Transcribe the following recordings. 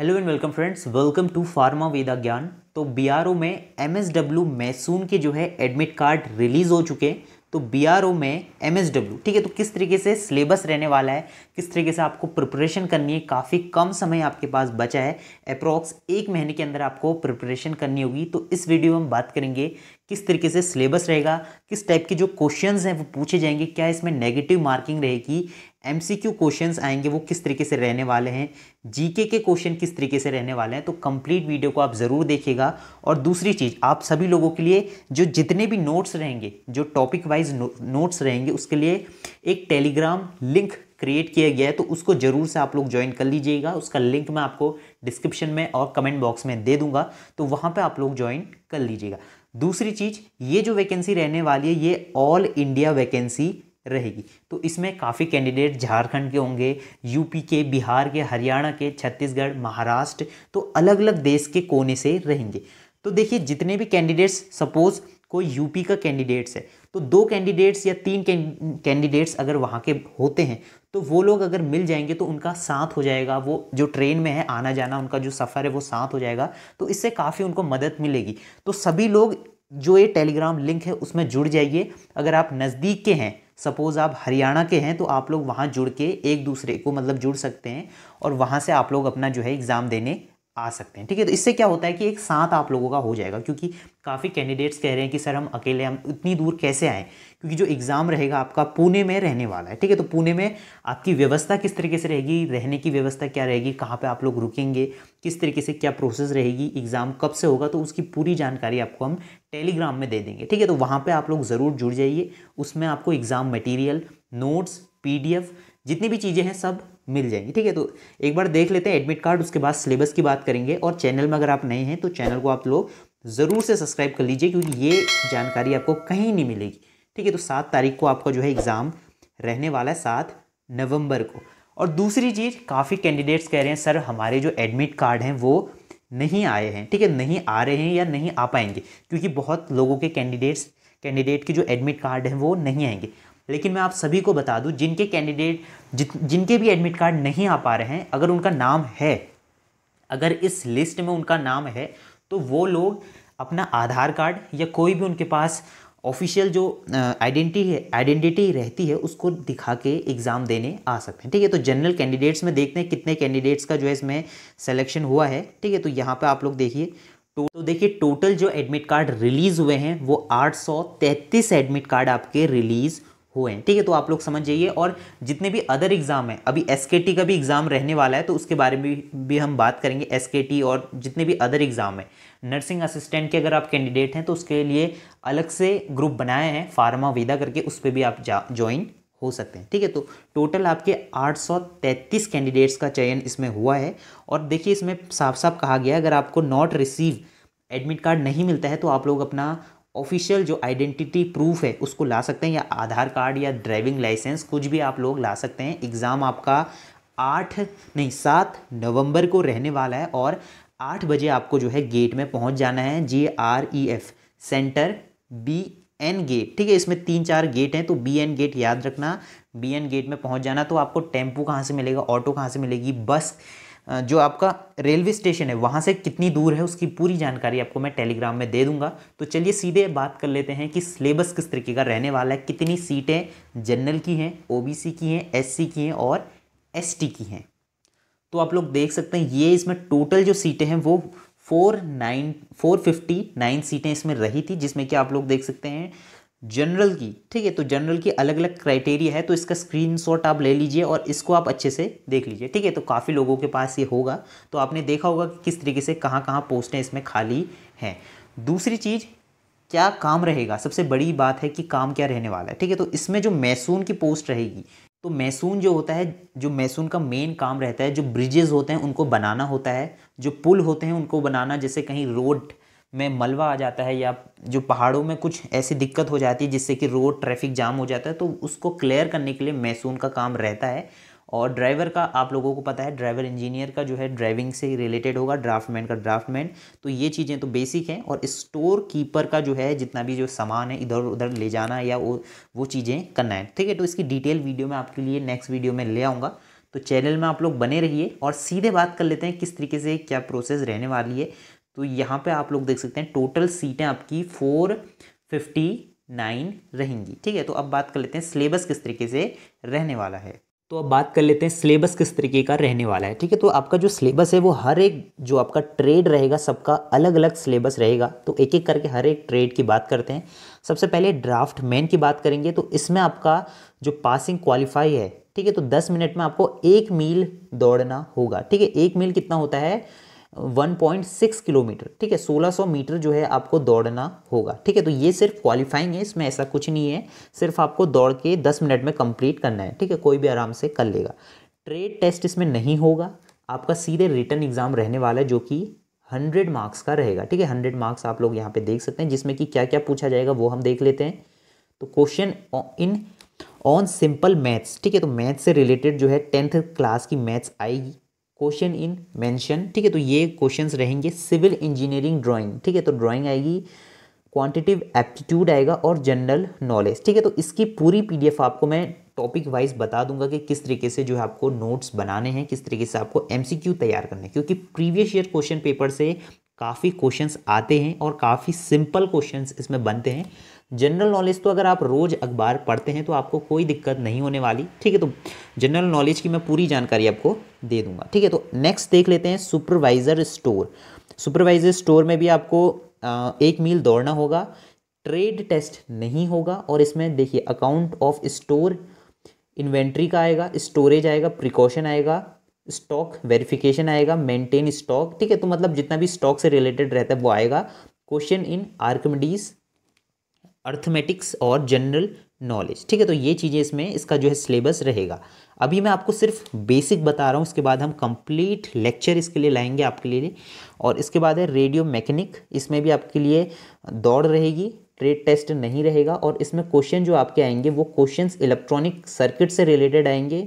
hello and welcome friends welcome to pharma Veda ज्ञान तो BRO में एमएसडब्ल्यू मैसून के जो है एडमिट कार्ड रिलीज़ हो चुके हैं तो बीआरओ में एमएसडब्ल्यू ठीक है तो किस तरीके से सिलेबस रहने वाला है किस तरीके से आपको प्रिपरेशन करनी है काफ़ी कम समय आपके पास बचा है अप्रॉक्स एक महीने के अंदर आपको प्रिपरेशन करनी होगी तो इस वीडियो में हम बात करेंगे किस तरीके से सिलेबस रहेगा किस टाइप के जो क्वेश्चंस हैं वो पूछे जाएंगे क्या इसमें नेगेटिव मार्किंग रहेगी एम सी क्यू क्वेश्चन आएंगे वो किस तरीके से रहने वाले हैं जी के के क्वेश्चन किस तरीके से रहने वाले हैं तो कंप्लीट वीडियो को आप ज़रूर देखिएगा और दूसरी चीज़ आप सभी लोगों के लिए जो जितने भी नोट्स रहेंगे जो टॉपिक वाइज नो, नोट्स रहेंगे उसके लिए एक टेलीग्राम लिंक क्रिएट किया गया है तो उसको ज़रूर से आप लोग ज्वाइन कर लीजिएगा उसका लिंक मैं आपको डिस्क्रिप्शन में और कमेंट बॉक्स में दे दूंगा तो वहाँ पर आप लोग ज्वाइन कर लीजिएगा दूसरी चीज़ ये जो वैकेंसी रहने वाली है ये ऑल इंडिया वैकेंसी रहेगी तो इसमें काफ़ी कैंडिडेट झारखंड के होंगे यूपी के बिहार के हरियाणा के छत्तीसगढ़ महाराष्ट्र तो अलग अलग देश के कोने से रहेंगे तो देखिए जितने भी कैंडिडेट्स सपोज़ कोई यूपी का कैंडिडेट्स है तो दो कैंडिडेट्स या तीन कैंडिडेट्स अगर वहाँ के होते हैं तो वो लोग अगर मिल जाएंगे तो उनका साथ हो जाएगा वो जो ट्रेन में है आना जाना उनका जो सफ़र है वो साथ हो जाएगा तो इससे काफ़ी उनको मदद मिलेगी तो सभी लोग जो ये टेलीग्राम लिंक है उसमें जुड़ जाइए अगर आप नज़दीक के हैं सपोज़ आप हरियाणा के हैं तो आप लोग वहाँ जुड़ के एक दूसरे को मतलब जुड़ सकते हैं और वहाँ से आप लोग अपना जो है एग्ज़ाम देने आ सकते हैं ठीक है तो इससे क्या होता है कि एक साथ आप लोगों का हो जाएगा क्योंकि काफ़ी कैंडिडेट्स कह रहे हैं कि सर हम अकेले हम इतनी दूर कैसे आएँ क्योंकि जो एग्ज़ाम रहेगा आपका पुणे में रहने वाला है ठीक है तो पुणे में आपकी व्यवस्था किस तरीके से रहेगी रहने की व्यवस्था क्या रहेगी कहाँ पर आप लोग रुकेंगे किस तरीके से क्या प्रोसेस रहेगी एग्ज़ाम कब से होगा तो उसकी पूरी जानकारी आपको हम टेलीग्राम में दे देंगे ठीक है तो वहाँ पर आप लोग ज़रूर जुड़ जाइए उसमें आपको एग्ज़ाम मटीरियल नोट्स पी जितनी भी चीज़ें हैं सब मिल जाएंगी ठीक है तो एक बार देख लेते हैं एडमिट कार्ड उसके बाद सिलेबस की बात करेंगे और चैनल में अगर आप नए हैं तो चैनल को आप लोग ज़रूर से सब्सक्राइब कर लीजिए क्योंकि ये जानकारी आपको कहीं नहीं मिलेगी ठीक है तो सात तारीख को आपका जो है एग्ज़ाम रहने वाला है सात नवंबर को और दूसरी चीज़ काफ़ी कैंडिडेट्स कह रहे हैं सर हमारे जो एडमिट कार्ड हैं वो नहीं आए हैं ठीक है नहीं आ रहे हैं या नहीं आ पाएंगे क्योंकि बहुत लोगों के कैंडिडेट्स कैंडिडेट के जो एडमिट कार्ड हैं वो नहीं आएंगे लेकिन मैं आप सभी को बता दूं जिनके कैंडिडेट जित जिनके भी एडमिट कार्ड नहीं आ पा रहे हैं अगर उनका नाम है अगर इस लिस्ट में उनका नाम है तो वो लोग अपना आधार कार्ड या कोई भी उनके पास ऑफिशियल जो आइडेंटिटी है आइडेंटिटी रहती है उसको दिखा के एग्ज़ाम देने आ सकते हैं ठीक है तो जनरल कैंडिडेट्स में देखते हैं कितने कैंडिडेट्स का जो है इसमें सिलेक्शन हुआ है ठीक है तो यहाँ पे आप लोग देखिए तो, तो देखिए टोटल जो एडमिट कार्ड रिलीज़ हुए हैं वो 833 एडमिट कार्ड आपके रिलीज़ हुए हैं ठीक है तो आप लोग समझ जाइए और जितने भी अदर एग्ज़ाम हैं अभी एस का भी एग्ज़ाम रहने वाला है तो उसके बारे में भी, भी हम बात करेंगे एस और जितने भी अदर एग्ज़ाम हैं नर्सिंग असिस्टेंट के अगर आप कैंडिडेट हैं तो उसके लिए अलग से ग्रुप बनाए हैं फार्मा विदा करके उस पर भी आप ज्वाइन हो सकते हैं ठीक है तो टोटल आपके 833 कैंडिडेट्स का चयन इसमें हुआ है और देखिए इसमें साफ साफ कहा गया है अगर आपको नॉट रिसीव एडमिट कार्ड नहीं मिलता है तो आप लोग अपना ऑफिशियल जो आइडेंटिटी प्रूफ है उसको ला सकते हैं या आधार कार्ड या ड्राइविंग लाइसेंस कुछ भी आप लोग ला सकते हैं एग्ज़ाम आपका आठ नहीं सात नवंबर को रहने वाला है और आठ बजे आपको जो है गेट में पहुंच जाना है J R E F centre B N gate ठीक है इसमें तीन चार गेट हैं तो बी एन गेट याद रखना बी एन गेट में पहुंच जाना तो आपको टेम्पू कहाँ से मिलेगा ऑटो कहाँ से मिलेगी बस जो आपका रेलवे स्टेशन है वहाँ से कितनी दूर है उसकी पूरी जानकारी आपको मैं टेलीग्राम में दे दूंगा तो चलिए सीधे बात कर लेते हैं कि सिलेबस किस तरीके का रहने वाला है कितनी सीटें जनरल की हैं ओबीसी की हैं एससी की हैं और एसटी की हैं तो आप लोग देख सकते हैं ये इसमें टोटल जो सीटें हैं वो four nine four fifty nine सीटें इसमें रही थी जिसमें कि आप लोग देख सकते हैं जनरल की ठीक है तो जनरल की अलग अलग क्राइटेरिया है तो इसका स्क्रीनशॉट आप ले लीजिए और इसको आप अच्छे से देख लीजिए ठीक है तो काफ़ी लोगों के पास ये होगा तो आपने देखा होगा कि किस तरीके से कहाँ कहाँ पोस्टें इसमें खाली हैं दूसरी चीज़ क्या काम रहेगा सबसे बड़ी बात है कि काम क्या रहने वाला है ठीक है तो इसमें जो मैसून की पोस्ट रहेगी तो मैसून जो होता है जो मैसून का मेन काम रहता है जो ब्रिजेज़ होते हैं उनको बनाना होता है जो पुल होते हैं उनको बनाना जैसे कहीं रोड में मलबा आ जाता है या जो पहाड़ों में कुछ ऐसी दिक्कत हो जाती है जिससे कि रोड ट्रैफिक जाम हो जाता है तो उसको क्लियर करने के लिए मैसून का काम रहता है और ड्राइवर का आप लोगों को पता है ड्राइवर इंजीनियर का जो है ड्राइविंग से रिलेटेड होगा ड्राफ्टमैन का ड्राफ्टमैन तो ये चीज़ें तो बेसिक हैं और स्टोर कीपर का जो है जितना भी जो सामान है इधर उधर ले जाना या वो वो चीज़ें करना है ठीक है तो इसकी डिटेल वीडियो में आपके लिए नेक्स्ट वीडियो में ले आऊँगा तो चैनल में आप लोग बने रहिए और सीधे बात कर लेते हैं किस तरीके से क्या प्रोसेस रहने वाली है तो यहाँ पे आप लोग देख सकते हैं टोटल सीटें आपकी फोर फिफ्टी नाइन रहेंगी ठीक है तो अब बात कर लेते हैं सिलेबस किस तरीके से रहने वाला है तो अब बात कर लेते हैं सिलेबस किस तरीके का रहने वाला है ठीक है तो आपका जो सिलेबस है वो हर एक जो आपका ट्रेड रहेगा सबका अलग अलग सिलेबस रहेगा तो एक एक करके हर एक ट्रेड की बात करते हैं सबसे पहले ड्राफ्ट मैन की बात करेंगे तो इसमें आपका जो पासिंग क्वालिफाई है ठीक है तो दस मिनट में आपको एक मील दौड़ना होगा ठीक है एक मील कितना होता है 1.6 किलोमीटर ठीक है 1600 मीटर जो है आपको दौड़ना होगा ठीक है तो ये सिर्फ क्वालिफाइंग है इसमें ऐसा कुछ नहीं है सिर्फ आपको दौड़ के 10 मिनट में कंप्लीट करना है ठीक है कोई भी आराम से कर लेगा ट्रेड टेस्ट इसमें नहीं होगा आपका सीधे रिटर्न एग्ज़ाम रहने वाला है जो कि हंड्रेड मार्क्स का रहेगा ठीक है हंड्रेड मार्क्स आप लोग यहाँ पर देख सकते हैं जिसमें कि क्या क्या पूछा जाएगा वो हम देख लेते हैं तो question in on simple maths ठीक है तो मैथ्स से रिलेटेड जो है टेंथ क्लास की मैथ्स आएगी क्वेश्चन इन मेंशन ठीक है तो ये क्वेश्चंस रहेंगे सिविल इंजीनियरिंग ड्राइंग ठीक है तो ड्राइंग आएगी क्वांटिटिव एप्टीट्यूड आएगा और जनरल नॉलेज ठीक है तो इसकी पूरी पीडीएफ आपको मैं टॉपिक वाइज बता दूंगा कि किस तरीके से जो है आपको नोट्स बनाने हैं किस तरीके से आपको एमसीक्यू तैयार करने हैं क्योंकि प्रीवियस ईयर क्वेश्चन पेपर से काफ़ी क्वेश्चंस आते हैं और काफ़ी सिंपल क्वेश्चंस इसमें बनते हैं जनरल नॉलेज तो अगर आप रोज़ अखबार पढ़ते हैं तो आपको कोई दिक्कत नहीं होने वाली ठीक है तो जनरल नॉलेज की मैं पूरी जानकारी आपको दे दूंगा ठीक है तो नेक्स्ट देख लेते हैं सुपरवाइज़र स्टोर सुपरवाइज़र स्टोर में भी आपको एक मील दौड़ना होगा ट्रेड टेस्ट नहीं होगा और इसमें देखिए अकाउंट ऑफ स्टोर इन्वेंट्री का आएगा स्टोरेज आएगा प्रिकॉशन आएगा स्टॉक वेरिफिकेशन आएगा मेंटेन स्टॉक ठीक है तो मतलब जितना भी स्टॉक से रिलेटेड रहता है वो आएगा क्वेश्चन इन आर्कमिडीज अर्थमेटिक्स और जनरल नॉलेज ठीक है तो ये चीज़ें इसमें इसका जो है सिलेबस रहेगा अभी मैं आपको सिर्फ बेसिक बता रहा हूँ इसके बाद हम कंप्लीट लेक्चर इसके लिए लाएंगे आपके लिए और इसके बाद है रेडियो मैकेनिक इसमें भी आपके लिए दौड़ रहेगी ट्रेड टेस्ट नहीं रहेगा और इसमें क्वेश्चन जो आपके आएंगे वो क्वेश्चंस इलेक्ट्रॉनिक सर्किट से रिलेटेड आएंगे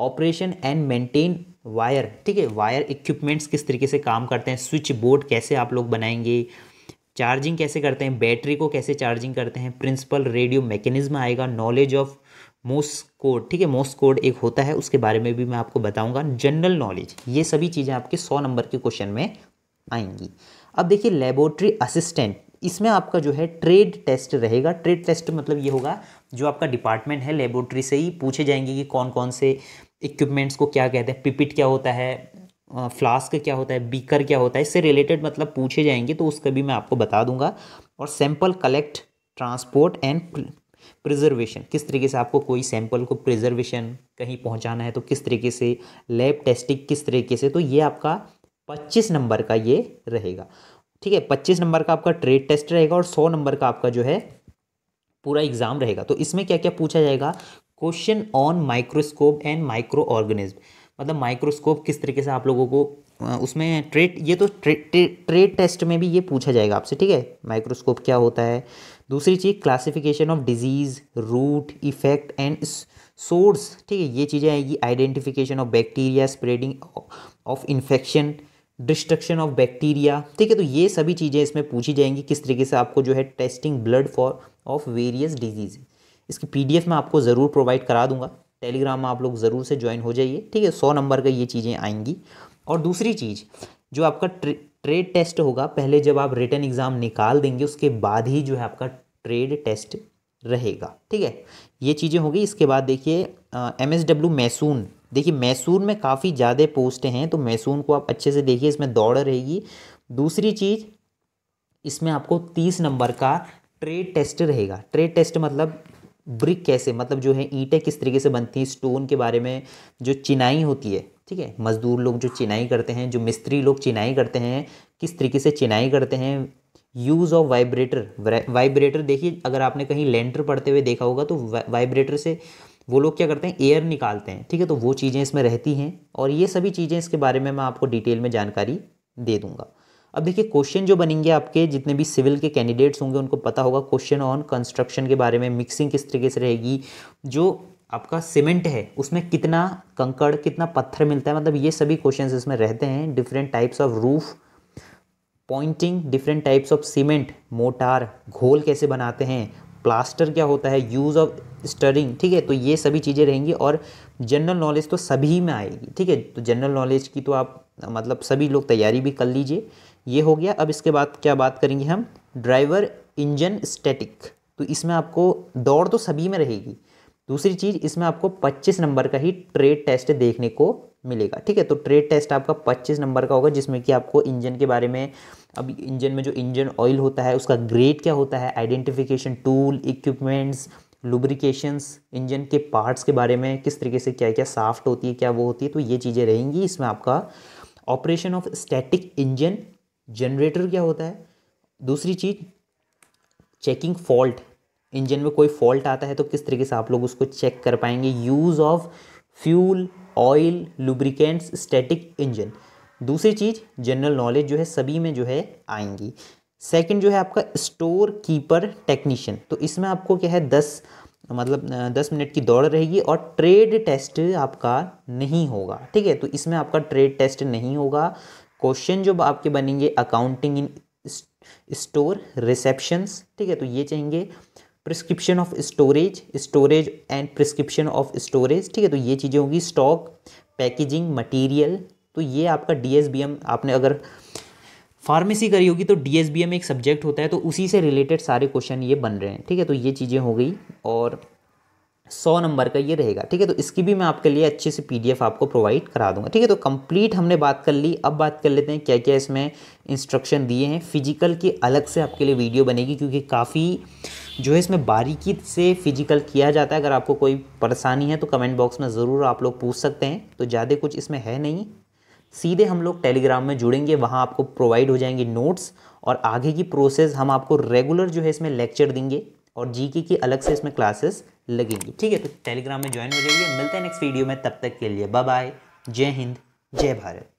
ऑपरेशन एंड मेंटेन वायर ठीक है वायर इक्विपमेंट्स किस तरीके से काम करते हैं स्विच बोर्ड कैसे आप लोग बनाएंगे चार्जिंग कैसे करते हैं बैटरी को कैसे चार्जिंग करते हैं प्रिंसिपल रेडियो मैकेनिज्म आएगा नॉलेज ऑफ मोस कोड ठीक है मोस कोड एक होता है उसके बारे में भी मैं आपको बताऊंगा जनरल नॉलेज ये सभी चीज़ें आपके सौ नंबर के क्वेश्चन में आएंगी अब देखिए लेबोरेटरी असिस्टेंट इसमें आपका जो है ट्रेड टेस्ट रहेगा ट्रेड टेस्ट मतलब ये होगा जो आपका डिपार्टमेंट है लेबोरेटरी से ही पूछे जाएंगे कि कौन कौन से इक्विपमेंट्स को क्या कहते हैं पिपिट क्या होता है फ्लास्क क्या होता है बीकर क्या होता है इससे रिलेटेड मतलब पूछे जाएंगे तो उसका भी मैं आपको बता दूंगा और sample collect transport and preservation किस तरीके से आपको कोई सैंपल को प्रिजर्वेशन कहीं पहुंचाना है तो किस तरीके से लैब टेस्टिंग किस तरीके से तो ये आपका पच्चीस नंबर का ये रहेगा ठीक है पच्चीस नंबर का आपका ट्रेड टेस्ट रहेगा और सौ नंबर का आपका जो है पूरा एग्ज़ाम रहेगा तो इसमें क्या क्या पूछा जाएगा question on microscope and micro organism मतलब माइक्रोस्कोप किस तरीके से आप लोगों को उसमें ट्रेड ये तो ट्रेड ट्रे, ट्रे टेस्ट में भी ये पूछा जाएगा आपसे ठीक है माइक्रोस्कोप क्या होता है दूसरी चीज़ classification of disease route effect and source ठीक है ये चीज़ें आएगी identification of bacteria spreading of infection destruction of bacteria ठीक है तो ये सभी चीज़ें इसमें पूछी जाएंगी किस तरीके से आपको जो है testing blood for of various disease इसकी पीडीएफ मैं आपको ज़रूर प्रोवाइड करा दूंगा टेलीग्राम में आप लोग ज़रूर से ज्वाइन हो जाइए ठीक है सौ नंबर का ये चीज़ें आएंगी और दूसरी चीज़ जो आपका ट्रे, ट्रेड टेस्ट होगा पहले जब आप रिटर्न एग्ज़ाम निकाल देंगे उसके बाद ही जो है आपका ट्रेड टेस्ट रहेगा ठीक है ये चीज़ें होगी इसके बाद देखिए एम एस डब्ल्यू मैसून देखिए मैसून में काफ़ी ज़्यादा पोस्ट हैं तो मैसून को आप अच्छे से देखिए इसमें दौड़ रहेगी दूसरी चीज़ इसमें आपको तीस नंबर का ट्रेड टेस्ट रहेगा ट्रेड टेस्ट मतलब ब्रिक कैसे मतलब जो है ईंटें किस तरीके से बनती हैं स्टोन के बारे में जो चिनाई होती है ठीक है मज़दूर लोग जो चिनाई करते हैं जो मिस्त्री लोग चिनाई करते हैं किस तरीके से चिनाई करते हैं यूज़ ऑफ वाइब्रेटर वाइब्रेटर देखिए अगर आपने कहीं लेंटर पढ़ते हुए देखा होगा तो वाइब्रेटर से वो लोग क्या करते हैं एयर निकालते हैं ठीक है तो वो चीज़ें इसमें रहती हैं और ये सभी चीज़ें इसके बारे में मैं आपको डिटेल में जानकारी दे दूँगा अब देखिए क्वेश्चन जो बनेंगे आपके जितने भी सिविल के कैंडिडेट्स होंगे उनको पता होगा क्वेश्चन ऑन कंस्ट्रक्शन के बारे में मिक्सिंग किस तरीके से रहेगी जो आपका सीमेंट है उसमें कितना कंकड़ कितना पत्थर मिलता है मतलब ये सभी क्वेश्चंस इसमें रहते हैं different types of roof pointing different types of cement mortar घोल कैसे बनाते हैं प्लास्टर क्या होता है यूज़ ऑफ स्टरिंग ठीक है तो ये सभी चीज़ें रहेंगी और जनरल नॉलेज तो सभी में आएगी ठीक है तो जनरल नॉलेज की तो आप मतलब सभी लोग तैयारी भी कर लीजिए ये हो गया अब इसके बाद क्या बात करेंगे हम ड्राइवर इंजन स्टैटिक तो इसमें आपको दौड़ तो सभी में रहेगी दूसरी चीज़ इसमें आपको 25 नंबर का ही ट्रेड टेस्ट देखने को मिलेगा ठीक है तो ट्रेड टेस्ट आपका 25 नंबर का होगा जिसमें कि आपको इंजन के बारे में अब इंजन में जो इंजन ऑयल होता है उसका ग्रेड क्या होता है identification tool equipments lubrications engine के पार्ट्स के बारे में किस तरीके से क्या क्या साफ्ट होती है क्या वो होती है तो ये चीज़ें रहेंगी इसमें आपका operation of static engine generator क्या होता है दूसरी चीज़ चेकिंग फॉल्ट इंजन में कोई फॉल्ट आता है तो किस तरीके से आप लोग उसको चेक कर पाएंगे use of fuel oil lubricants static engine दूसरी चीज़ जनरल नॉलेज जो है सभी में जो है आएंगी सेकंड जो है आपका स्टोर कीपर टेक्नीशियन तो इसमें आपको क्या है दस मतलब दस मिनट की दौड़ रहेगी और ट्रेड टेस्ट आपका नहीं होगा ठीक है तो इसमें आपका ट्रेड टेस्ट नहीं होगा क्वेश्चन जो आपके बनेंगे अकाउंटिंग इन स्टोर रिसेप्शंस ठीक है तो ये चाहेंगे prescription of storage storage and prescription of storage ठीक है तो ये चीज़ें होंगी स्टॉक पैकेजिंग मटेरियल तो ये आपका एम आपने अगर फार्मेसी करी होगी तो एम एक सब्जेक्ट होता है तो उसी से रिलेटेड सारे क्वेश्चन ये बन रहे हैं ठीक है तो ये चीज़ें हो गई और सौ नंबर का ये रहेगा ठीक है तो इसकी भी मैं आपके लिए अच्छे से पीडीएफ आपको प्रोवाइड करा दूंगा ठीक है तो कंप्लीट हमने बात कर ली अब बात कर लेते हैं क्या क्या इसमें इंस्ट्रक्शन दिए हैं फिजिकल की अलग से आपके लिए वीडियो बनेगी क्योंकि काफ़ी जो है इसमें बारीकी से फिजिकल किया जाता है अगर आपको कोई परेशानी है तो कमेंट बॉक्स में ज़रूर आप लोग पूछ सकते हैं तो ज़्यादा कुछ इसमें है नहीं सीधे हम लोग टेलीग्राम में जुड़ेंगे वहाँ आपको प्रोवाइड हो जाएंगे नोट्स और आगे की प्रोसेस हम आपको रेगुलर जो है इसमें लेक्चर देंगे और जीके की अलग से इसमें क्लासेस लगेंगी ठीक है तो टेलीग्राम में ज्वाइन हो जाइए मिलते हैं नेक्स्ट वीडियो में तब तक के लिए बाय बाय जय हिंद जय भारत